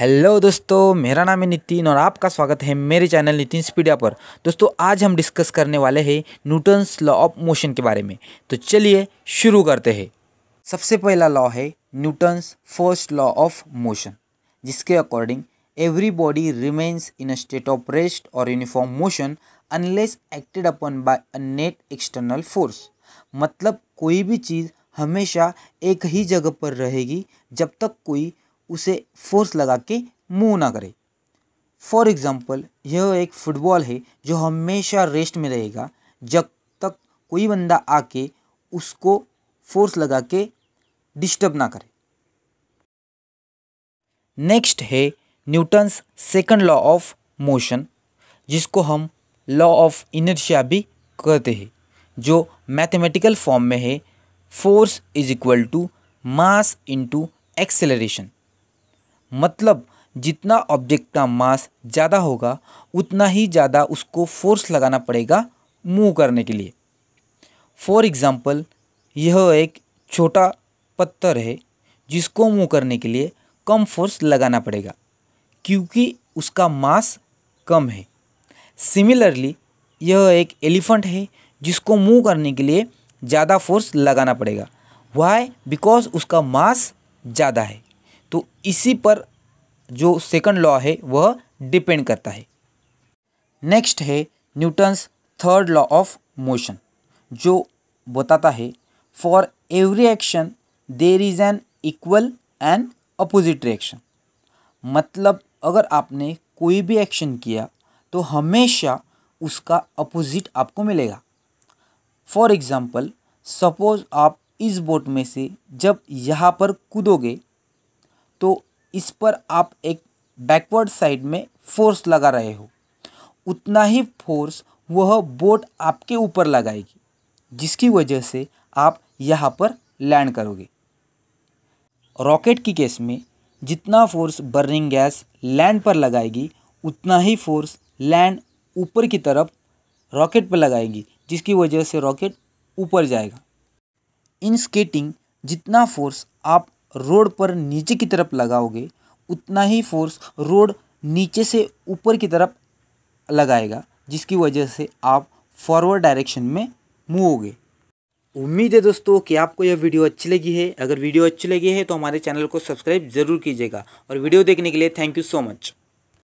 hello दोस्तों मेरा नाम है नितिन और आपका स्वागत है मेरे चैनल नितिन स्पीडिया पर दोस्तों आज हम डिस्कस करने वाले हैं न्यूटन्स लॉ ऑफ मोशन के बारे में तो चलिए शुरू करते हैं सबसे पहला लॉ है Newton's first law of motion जिसके according every body remains in a state of rest और uniform motion unless acted upon by a net external force मतलब कोई भी चीज़ हमेशा एक ही जगह पर रहेगी जब तक कोई उसे फोर्स लगा के मूव ना करे फॉर एग्ज़ाम्पल यह एक फुटबॉल है जो हमेशा रेस्ट में रहेगा जब तक कोई बंदा आके उसको फोर्स लगा के डिस्टर्ब ना करे नेक्स्ट है Newton's second law of motion जिसको हम लॉ ऑफ इनर्शिया भी कहते हैं जो मैथमेटिकल फॉर्म में है force is equal to mass into acceleration मतलब जितना ऑब्जेक्ट का मास ज़्यादा होगा उतना ही ज़्यादा उसको फोर्स लगाना पड़ेगा मूव करने के लिए फॉर एग्ज़ाम्पल यह एक छोटा पत्थर है जिसको मूव करने के लिए कम फोर्स लगाना पड़ेगा क्योंकि उसका मास कम है सिमिलरली यह एक एलिफेंट है जिसको मूव करने के लिए ज़्यादा फोर्स लगाना पड़ेगा वाई बिकॉज उसका मास ज़्यादा है तो इसी पर जो सेकंड लॉ है वह डिपेंड करता है नेक्स्ट है Newton's third law of motion जो बताता है for every action there is an equal and opposite reaction मतलब अगर आपने कोई भी एक्शन किया तो हमेशा उसका अपोजिट आपको मिलेगा फॉर एग्ज़ाम्पल सपोज़ आप इस बोट में से जब यहाँ पर कूदोगे तो इस पर आप एक बैकवर्ड साइड में फोर्स लगा रहे हो उतना ही फोर्स वह बोट आपके ऊपर लगाएगी जिसकी वजह से आप यहाँ पर लैंड करोगे रॉकेट की केस में जितना फोर्स बर्निंग गैस लैंड पर लगाएगी उतना ही फोर्स लैंड ऊपर की तरफ रॉकेट पर लगाएगी जिसकी वजह से रॉकेट ऊपर जाएगा इन स्केटिंग जितना फोर्स आप रोड पर नीचे की तरफ लगाओगे उतना ही फोर्स रोड नीचे से ऊपर की तरफ लगाएगा जिसकी वजह से आप फॉरवर्ड डायरेक्शन में मूव होगे उम्मीद है दोस्तों कि आपको यह वीडियो अच्छी लगी है अगर वीडियो अच्छी लगी है तो हमारे चैनल को सब्सक्राइब जरूर कीजिएगा और वीडियो देखने के लिए थैंक यू सो मच